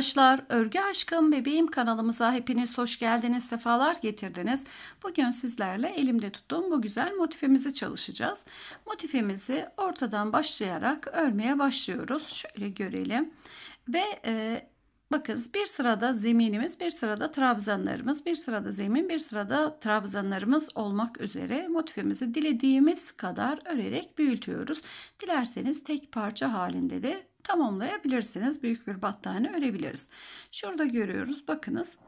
arkadaşlar, Örgü Aşkım Bebeğim kanalımıza hepiniz hoş geldiniz, sefalar getirdiniz. Bugün sizlerle elimde tuttuğum bu güzel motifimizi çalışacağız. Motifimizi ortadan başlayarak örmeye başlıyoruz. Şöyle görelim. Ve e, bakınız bir sırada zeminimiz, bir sırada trabzanlarımız, bir sırada zemin, bir sırada trabzanlarımız olmak üzere motifimizi dilediğimiz kadar örerek büyütüyoruz. Dilerseniz tek parça halinde de tamamlayabilirsiniz. Büyük bir battaniye örebiliriz. Şurada görüyoruz bakınız.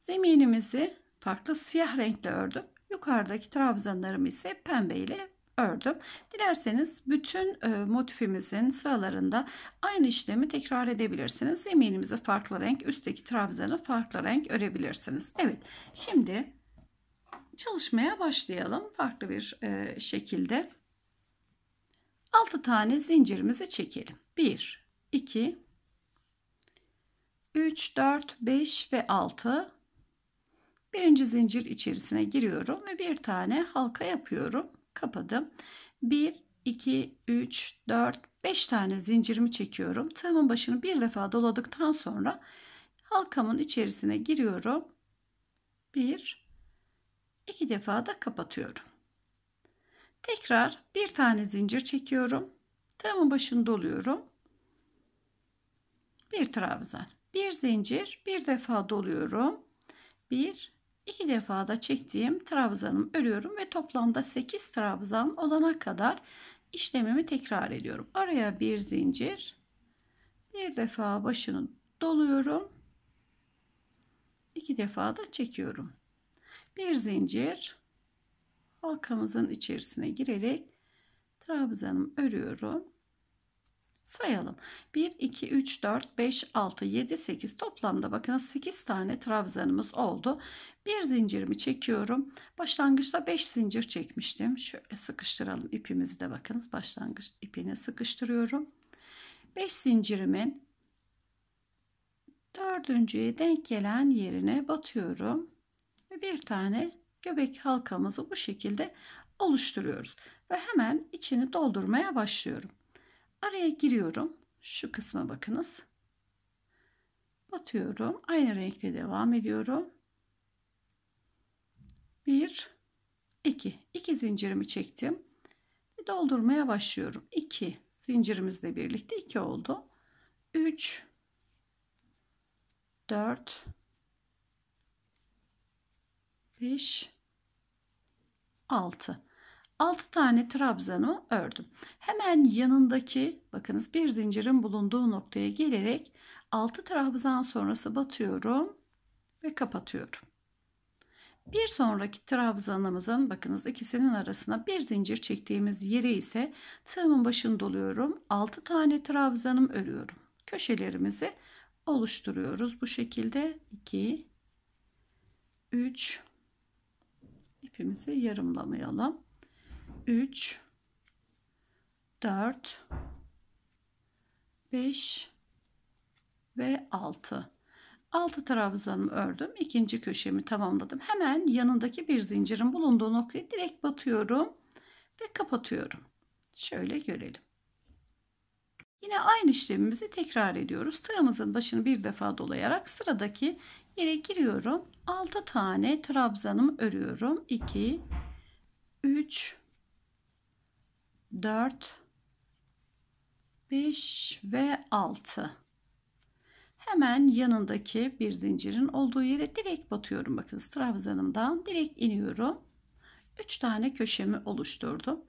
Zeminimizi farklı siyah renkle ördüm. Yukarıdaki trabzanlarımı ise pembe ile ördüm. Dilerseniz bütün e, motifimizin sıralarında aynı işlemi tekrar edebilirsiniz. Zeminimizi farklı renk, üstteki trabzanı farklı renk örebilirsiniz. Evet, şimdi çalışmaya başlayalım farklı bir e, şekilde. 6 tane zincirimizi çekelim. 1, 2, 3, 4, 5 ve 6. Birinci zincir içerisine giriyorum ve bir tane halka yapıyorum. Kapadım. 1, 2, 3, 4, 5 tane zincirimi çekiyorum. Tığımın başını bir defa doladıktan sonra halkamın içerisine giriyorum. 1, 2 defa da kapatıyorum. Tekrar bir tane zincir çekiyorum. Tığımın başını doluyorum. Bir trabzan. Bir zincir. Bir defa doluyorum. Bir, iki defa da çektiğim trabzanımı örüyorum ve toplamda 8 trabzan olana kadar işlemimi tekrar ediyorum. Araya bir zincir. Bir defa başını doluyorum. iki defa da çekiyorum. Bir zincir halkamızın içerisine girerek trabzanımı örüyorum. Sayalım. 1, 2, 3, 4, 5, 6, 7, 8 toplamda bakın 8 tane trabzanımız oldu. Bir zincirimi çekiyorum. Başlangıçta 5 zincir çekmiştim. Şöyle sıkıştıralım ipimizi de bakınız. Başlangıç ipine sıkıştırıyorum. 5 zincirimin dördüncüye denk gelen yerine batıyorum. Ve bir tane göbek halkamızı bu şekilde oluşturuyoruz. Ve hemen içini doldurmaya başlıyorum. Araya giriyorum. Şu kısma bakınız. Batıyorum. Aynı renkte devam ediyorum. 1 2 2 zincirimi çektim. Doldurmaya başlıyorum. 2 zincirimizle birlikte 2 oldu. 3 4 5 6 6 tane trabzanı ördüm. Hemen yanındaki bakınız bir zincirin bulunduğu noktaya gelerek 6 trabzan sonrası batıyorum ve kapatıyorum. Bir sonraki trabzanımızın bakınız ikisinin arasına bir zincir çektiğimiz yere ise tığımın başını doluyorum. 6 tane trabzanım örüyorum. Köşelerimizi oluşturuyoruz bu şekilde 2 3 ipimizi yarımlamayalım. 3 4 5 ve 6 6 trabzanımı ördüm ikinci köşemi tamamladım hemen yanındaki bir zincirin bulunduğu noktaya direkt batıyorum ve kapatıyorum şöyle görelim Yine aynı işlemimizi tekrar ediyoruz. Tığımızın başını bir defa dolayarak sıradaki yere giriyorum. 6 tane trabzanım örüyorum. 2 3 4 5 ve 6 hemen yanındaki bir zincirin olduğu yere direkt batıyorum bakın trabzanımdan direkt iniyorum 3 tane köşemi oluşturdum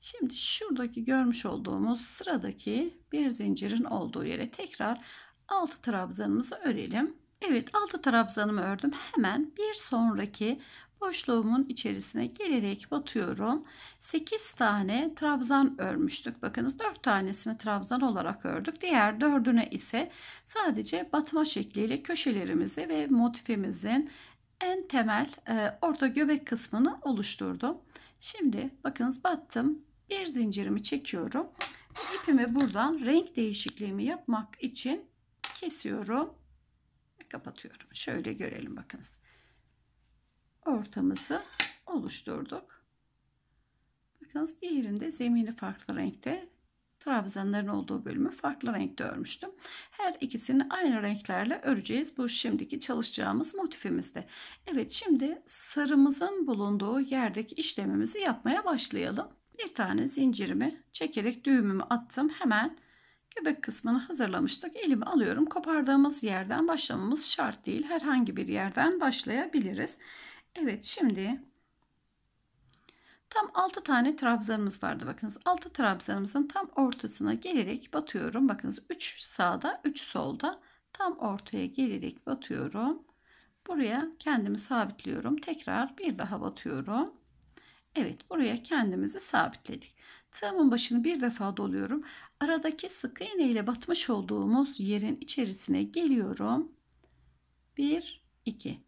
şimdi şuradaki görmüş olduğumuz sıradaki bir zincirin olduğu yere tekrar 6 trabzanımızı örelim Evet 6 trabzanımı ördüm. Hemen bir sonraki boşluğumun içerisine gelerek batıyorum. 8 tane trabzan örmüştük. Bakınız 4 tanesini trabzan olarak ördük. Diğer dördüne ise sadece batma şekliyle köşelerimizi ve motifimizin en temel e, orta göbek kısmını oluşturdum. Şimdi bakınız battım. Bir zincirimi çekiyorum. İpimi buradan renk değişikliğimi yapmak için kesiyorum kapatıyorum. Şöyle görelim bakınız ortamızı oluşturduk. Bakınız diğerinde zemini farklı renkte. Trabzanların olduğu bölümü farklı renkte örmüştüm. Her ikisini aynı renklerle öreceğiz. Bu şimdiki çalışacağımız motifimizde. Evet şimdi sarımızın bulunduğu yerdeki işlemimizi yapmaya başlayalım. Bir tane zincirimi çekerek düğümümü attım. Hemen Göbek kısmını hazırlamıştık. Elimi alıyorum. Kopardığımız yerden başlamamız şart değil. Herhangi bir yerden başlayabiliriz. Evet şimdi tam 6 tane trabzanımız vardı bakınız. 6 trabzanımızın tam ortasına gelerek batıyorum. Bakınız 3 sağda 3 solda tam ortaya gelerek batıyorum. Buraya kendimi sabitliyorum. Tekrar bir daha batıyorum. Evet buraya kendimizi sabitledik. Tığımın başını bir defa doluyorum. Aradaki sık iğne ile batmış olduğumuz yerin içerisine geliyorum. 1 2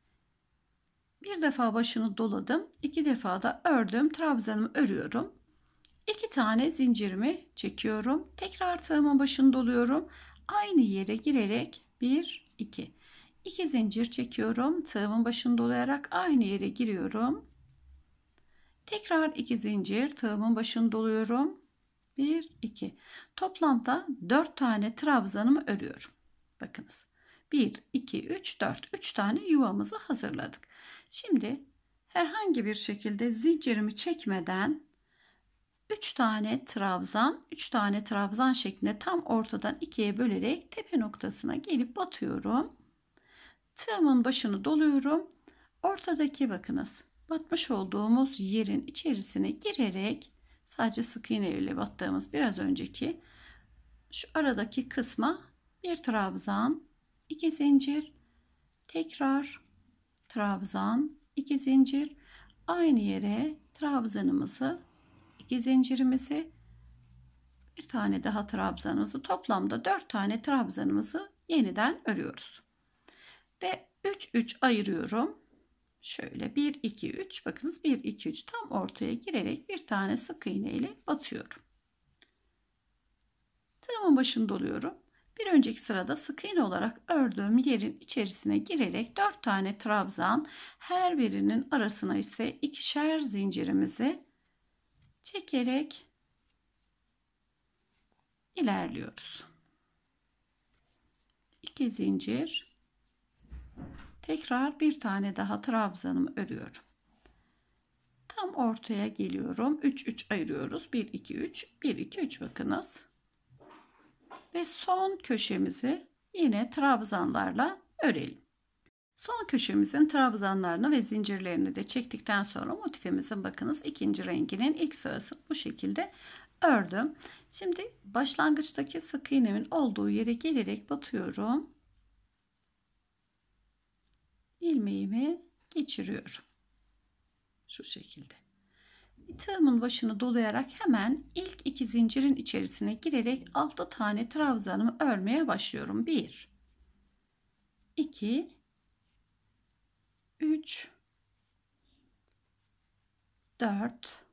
bir defa başını doladım. iki defa da ördüm. Trabzanımı örüyorum. İki tane zincirimi çekiyorum. Tekrar tığımın başını doluyorum. Aynı yere girerek 1 2 2 zincir çekiyorum. Tığımın başını dolayarak aynı yere giriyorum. Tekrar 2 zincir tığımın başını doluyorum. 1 2. Toplamda 4 tane trabzanımı örüyorum. Bakınız. 1 2 3 4. 3 tane yuvamızı hazırladık. Şimdi herhangi bir şekilde zincirimi çekmeden 3 tane trabzan, 3 tane trabzan şeklinde tam ortadan ikiye bölerek tepe noktasına gelip batıyorum. Tığımın başını doluyorum. Ortadaki bakınız batmış olduğumuz yerin içerisine girerek sadece sık iğne ile battığımız biraz önceki şu aradaki kısma bir trabzan, iki zincir, tekrar trabzan, iki zincir. Aynı yere trabzanımızı, iki zincirimizi, bir tane daha trabzanımızı toplamda dört tane trabzanımızı yeniden örüyoruz. Ve 3 3 ayırıyorum. Şöyle 1 2 3 bakınız 1 2 3 tam ortaya girerek bir tane sık iğne ile batıyorum. Tığımın başını doluyorum. Bir önceki sırada sık iğne olarak ördüğüm yerin içerisine girerek 4 tane trabzan her birinin arasına ise ikişer zincirimizi çekerek ilerliyoruz. 2 zincir tekrar bir tane daha trabzanımı örüyorum. Tam ortaya geliyorum. 3 3 ayırıyoruz. 1 2 3 1 2 3 bakınız ve son köşemizi yine trabzanlarla örelim. Son köşemizin trabzanlarını ve zincirlerini de çektikten sonra motifimizin bakınız ikinci renginin ilk sırası bu şekilde ördüm. Şimdi başlangıçtaki sık iğnemin olduğu yere gelerek batıyorum. ilmeğimi geçiriyorum. Şu şekilde tığımın başını dolayarak hemen ilk iki zincirin içerisine girerek 6 tane trabzanımı örmeye başlıyorum. 1 2 3 4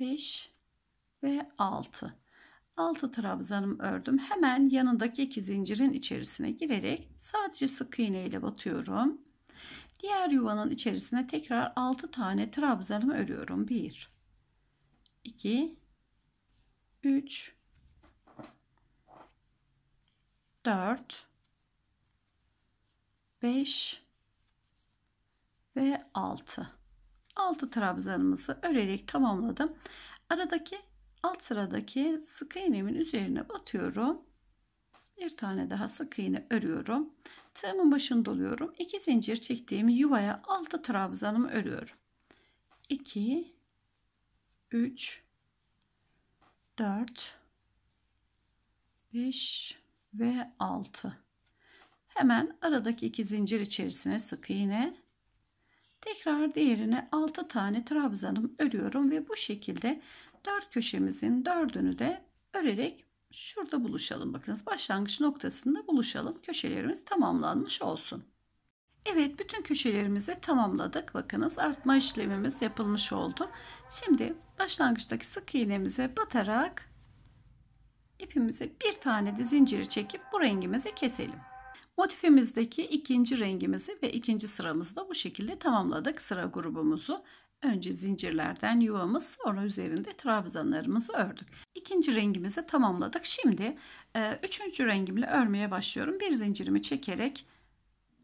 5 ve 6 6 trabzanım ördüm. Hemen yanındaki iki zincirin içerisine girerek sadece sık iğne ile batıyorum. Diğer yuvanın içerisine tekrar 6 tane trabzanımı örüyorum. 1 2 3 4 5 ve 6 6 trabzanımızı örerek tamamladım. Aradaki alt sıradaki sık iğnemin üzerine batıyorum. Bir tane daha sık iğne örüyorum. Tığımın başını doluyorum. 2 zincir çektiğim yuvaya 6 trabzanımı örüyorum. 2 3 4 5 ve 6 hemen aradaki iki zincir içerisine sık iğne tekrar diğerine 6 tane trabzanım örüyorum ve bu şekilde dört köşemizin dördünü de örerek Şurada buluşalım. Bakınız başlangıç noktasında buluşalım. Köşelerimiz tamamlanmış olsun. Evet bütün köşelerimizi tamamladık. Bakınız artma işlemimiz yapılmış oldu. Şimdi başlangıçtaki sık iğnemize batarak ipimize bir tane de zinciri çekip bu rengimizi keselim. Motifimizdeki ikinci rengimizi ve ikinci sıramızı da bu şekilde tamamladık sıra grubumuzu. Önce zincirlerden yuvamız sonra üzerinde trabzanlarımızı ördük. İkinci rengimizi tamamladık. Şimdi e, üçüncü rengimle örmeye başlıyorum. Bir zincirimi çekerek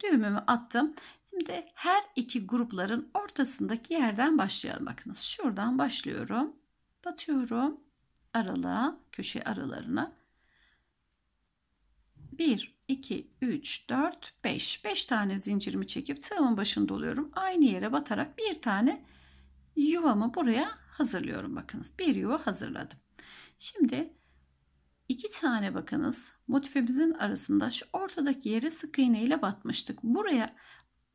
düğümümü attım. Şimdi her iki grupların ortasındaki yerden başlayalım. Bakınız şuradan başlıyorum. Batıyorum aralığa, köşe aralarına. 1, 2, 3, 4, 5. 5 tane zincirimi çekip tığımın başında oluyorum. Aynı yere batarak bir tane yuvamı buraya hazırlıyorum bakınız. Bir yuva hazırladım. Şimdi iki tane bakınız motifimizin arasında şu ortadaki yere sık iğne ile batmıştık. Buraya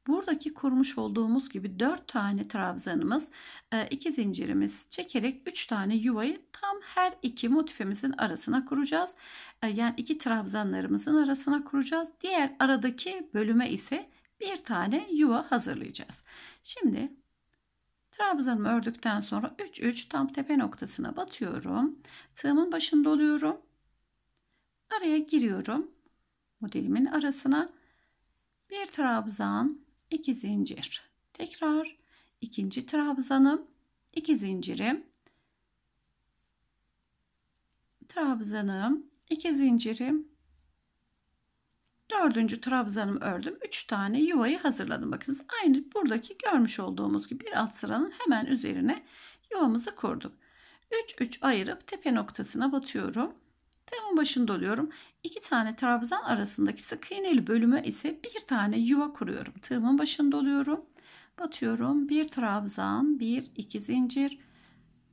buradaki kurmuş olduğumuz gibi 4 tane trabzanımız, e, iki zincirimiz çekerek 3 tane yuvayı tam her iki motifimizin arasına kuracağız. E, yani iki trabzanlarımızın arasına kuracağız. Diğer aradaki bölüme ise bir tane yuva hazırlayacağız. Şimdi Trabzanımı ördükten sonra 3 3 tam tepe noktasına batıyorum. Tığımın başında oluyorum. Araya giriyorum. Modelimin arasına bir trabzan, iki zincir. Tekrar ikinci trabzanım, iki zincirim. Trabzanım, iki zincirim Dördüncü trabzanımı ördüm. Üç tane yuvayı hazırladım. Bakınız aynı buradaki görmüş olduğumuz gibi bir alt sıranın hemen üzerine yuvamızı kurduk. 3 3 ayırıp tepe noktasına batıyorum. Tığımın başında oluyorum. İki tane trabzan arasındaki sık iğneli bölüme ise bir tane yuva kuruyorum. Tığımın başında oluyorum. Batıyorum. Bir trabzan, bir iki zincir.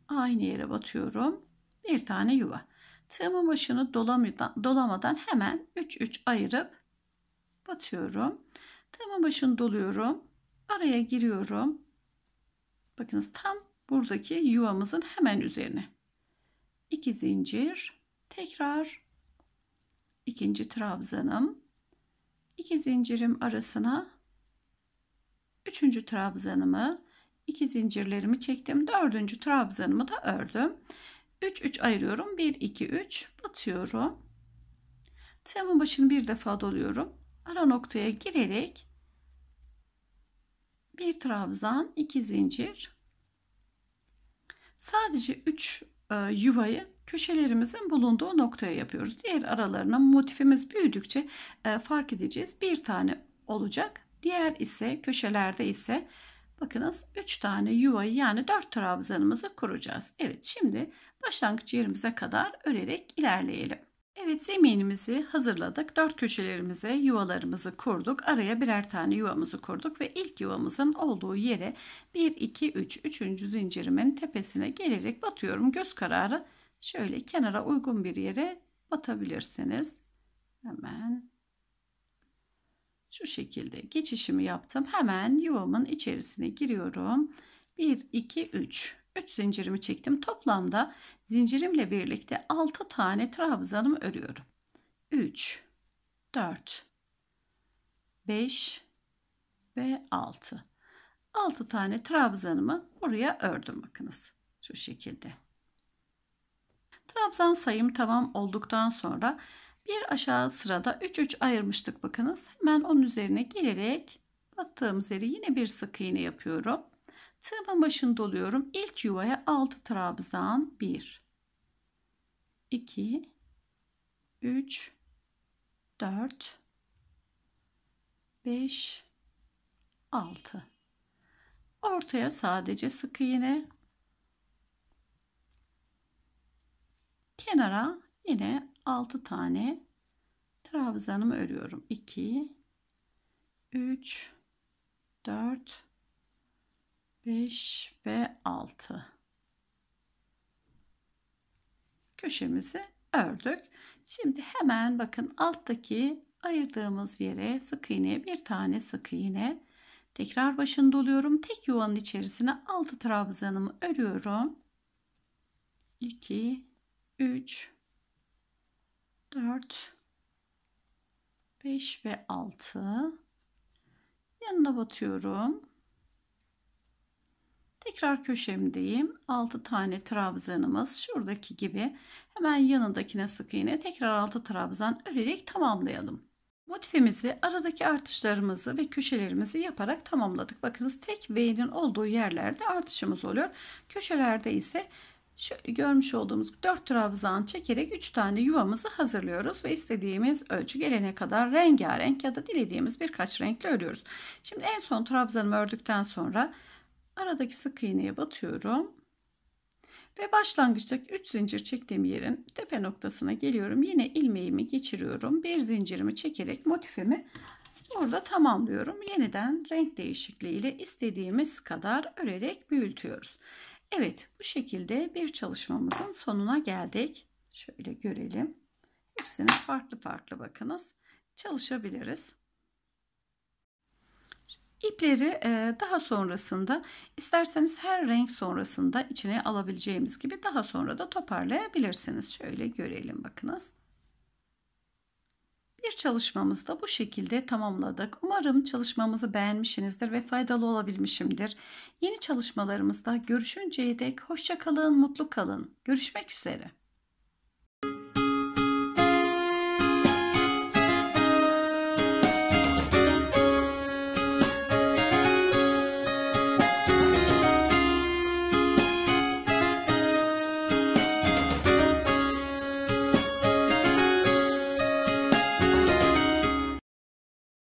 Aynı yere batıyorum. Bir tane yuva. Tığımın başını dolamadan, dolamadan hemen 3 3 ayırıp batıyorum. Tığımın başını doluyorum. Araya giriyorum. Bakınız tam buradaki yuvamızın hemen üzerine. 2 zincir, tekrar ikinci trabzanım. 2 zincirim arasına üçüncü trabzanımı, iki zincirlerimi çektim. Dördüncü trabzanımı da ördüm. 3 3 ayırıyorum. 1 2 3 batıyorum. Tığımın başını bir defa doluyorum ara noktaya girerek bir trabzan, iki zincir. Sadece 3 e, yuvayı köşelerimizin bulunduğu noktaya yapıyoruz. Diğer aralarına motifimiz büyüdükçe e, fark edeceğiz. Bir tane olacak. Diğer ise köşelerde ise bakınız 3 tane yuvayı yani 4 trabzanımızı kuracağız. Evet şimdi başlangıç yerimize kadar örerek ilerleyelim. Evet zeminimizi hazırladık. Dört köşelerimize yuvalarımızı kurduk. Araya birer tane yuvamızı kurduk ve ilk yuvamızın olduğu yere 1, 2, 3, üçüncü zincirimin tepesine gelerek batıyorum. Göz kararı şöyle kenara uygun bir yere batabilirsiniz. Hemen şu şekilde geçişimi yaptım. Hemen yuvamın içerisine giriyorum. 1, 2, 3. 3 zincirimi çektim. Toplamda zincirimle birlikte 6 tane trabzanımı örüyorum. 3, 4, 5 ve 6. 6 tane trabzanımı buraya ördüm bakınız. Şu şekilde. Trabzan sayım tamam olduktan sonra bir aşağı sırada 3 3 ayırmıştık bakınız. Hemen onun üzerine gelerek battığımız yeri yine bir sık iğne yapıyorum. Tığımın başını doluyorum. İlk yuvaya 6 trabzan 1 2 3 4 5 6 Ortaya sadece sık iğne kenara yine 6 tane trabzanımı örüyorum. 2 3 4 5 ve 6. Köşemizi ördük. Şimdi hemen bakın alttaki ayırdığımız yere sık iğne bir tane sık iğne tekrar başını doluyorum. Tek yuvanın içerisine 6 trabzanımı örüyorum. 2 3 4 5 ve 6 yanına batıyorum. Tekrar köşemdeyim. 6 tane trabzanımız şuradaki gibi hemen yanındakine sık iğne tekrar 6 trabzan örerek tamamlayalım. Motifimizi aradaki artışlarımızı ve köşelerimizi yaparak tamamladık. Bakınız tek V'nin olduğu yerlerde artışımız oluyor. Köşelerde ise şu görmüş olduğumuz 4 trabzan çekerek 3 tane yuvamızı hazırlıyoruz ve istediğimiz ölçü gelene kadar rengarenk ya da dilediğimiz birkaç renkle örüyoruz. Şimdi en son trabzanımı ördükten sonra aradaki sık iğneye batıyorum ve başlangıçtaki 3 zincir çektiğim yerin tepe noktasına geliyorum. Yine ilmeğimi geçiriyorum. Bir zincirimi çekerek motifimi burada tamamlıyorum. Yeniden renk değişikliği ile istediğimiz kadar örerek büyütüyoruz. Evet bu şekilde bir çalışmamızın sonuna geldik. Şöyle görelim. Hepsini farklı farklı bakınız. Çalışabiliriz. İpleri e, daha sonrasında isterseniz her renk sonrasında içine alabileceğimiz gibi daha sonra da toparlayabilirsiniz. Şöyle görelim bakınız. Bir çalışmamızı da bu şekilde tamamladık. Umarım çalışmamızı beğenmişsinizdir ve faydalı olabilmişimdir. Yeni çalışmalarımızda görüşünceye dek hoşça kalın, mutlu kalın. Görüşmek üzere.